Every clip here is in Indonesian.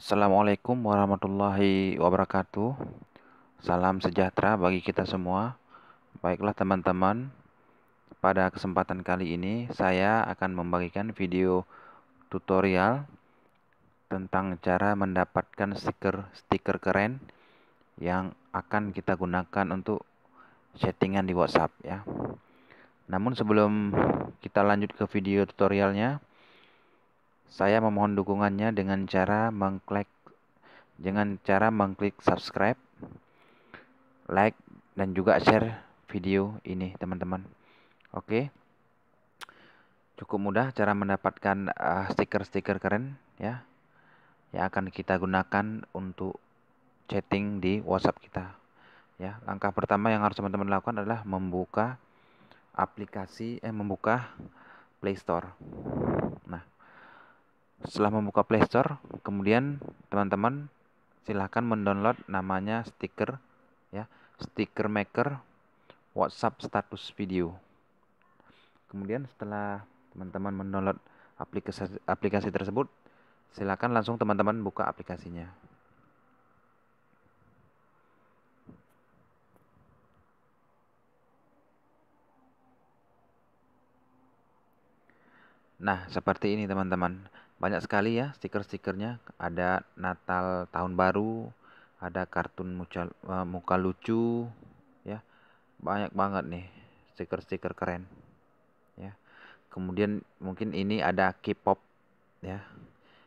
Assalamualaikum warahmatullahi wabarakatuh. Salam sejahtera bagi kita semua. Baiklah, teman-teman, pada kesempatan kali ini saya akan membagikan video tutorial tentang cara mendapatkan stiker-stiker keren yang akan kita gunakan untuk chattingan di WhatsApp ya. Namun sebelum kita lanjut ke video tutorialnya, saya memohon dukungannya dengan cara mengklik dengan cara mengklik subscribe, like dan juga share video ini, teman-teman. Oke. Cukup mudah cara mendapatkan eh, stiker-stiker uh, keren ya yang akan kita gunakan untuk chatting di WhatsApp kita. Ya, langkah pertama yang harus teman-teman lakukan adalah membuka aplikasi eh membuka Play Store. Setelah membuka playstore kemudian teman-teman silahkan mendownload namanya stiker ya, stiker maker WhatsApp status video. Kemudian setelah teman-teman mendownload aplikasi aplikasi tersebut, silahkan langsung teman-teman buka aplikasinya. Nah, seperti ini teman-teman banyak sekali ya stiker-stikernya ada Natal tahun baru ada kartun muka, eh, muka lucu ya banyak banget nih stiker-stiker keren ya kemudian mungkin ini ada K-pop ya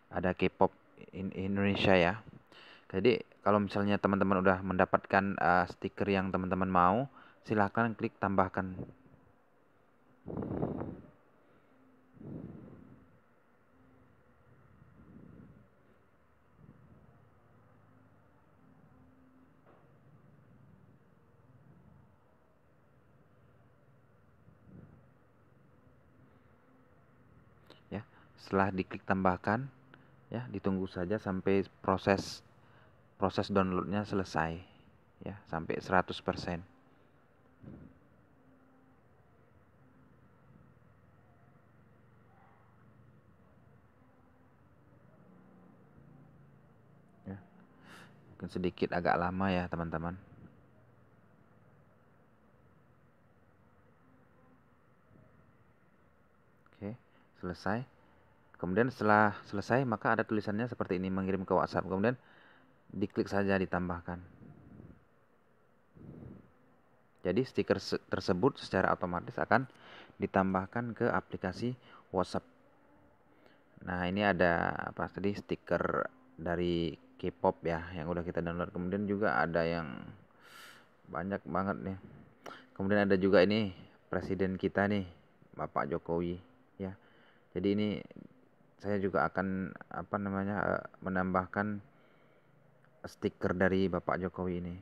ada K-pop in Indonesia ya jadi kalau misalnya teman-teman udah mendapatkan uh, stiker yang teman-teman mau silahkan klik tambahkan Setelah diklik tambahkan, ya ditunggu saja sampai proses proses downloadnya selesai, ya sampai 100%. Ya, sedikit agak lama ya teman-teman. oke selesai Kemudian setelah selesai maka ada tulisannya seperti ini mengirim ke WhatsApp. Kemudian diklik saja ditambahkan. Jadi stiker tersebut secara otomatis akan ditambahkan ke aplikasi WhatsApp. Nah, ini ada apa tadi stiker dari K-pop ya yang udah kita download. Kemudian juga ada yang banyak banget nih. Kemudian ada juga ini presiden kita nih, Bapak Jokowi ya. Jadi ini saya juga akan apa namanya eh, menambahkan stiker dari Bapak Jokowi ini.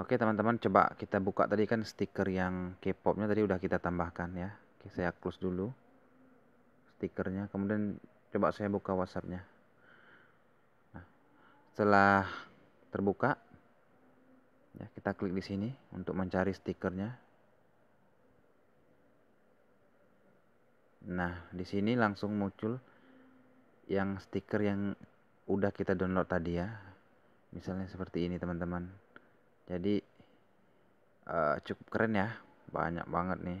Oke teman-teman coba kita buka tadi kan stiker yang K-popnya tadi udah kita tambahkan ya. Oke, saya close dulu stikernya. Kemudian coba saya buka WhatsAppnya. Nah, setelah terbuka, ya, kita klik di sini untuk mencari stikernya. Nah, di sini langsung muncul yang stiker yang udah kita download tadi ya. Misalnya seperti ini, teman-teman. Jadi uh, cukup keren ya, banyak banget nih.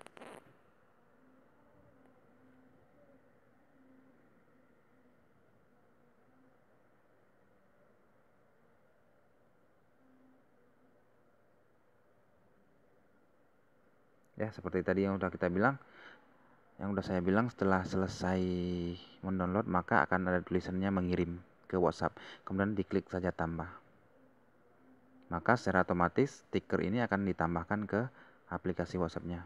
ya seperti tadi yang sudah kita bilang yang sudah saya bilang setelah selesai mendownload maka akan ada tulisannya mengirim ke WhatsApp kemudian diklik saja tambah maka secara otomatis stiker ini akan ditambahkan ke aplikasi WhatsAppnya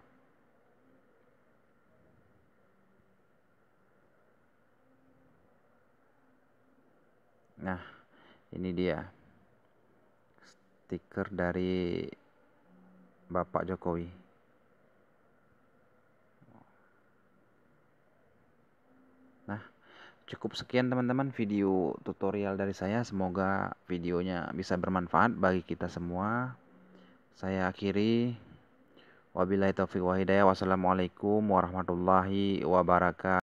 nah ini dia stiker dari Bapak Jokowi cukup sekian teman-teman video tutorial dari saya semoga videonya bisa bermanfaat bagi kita semua saya akhiri wabillahi taufiq wa hidayah wassalamualaikum warahmatullahi wabarakatuh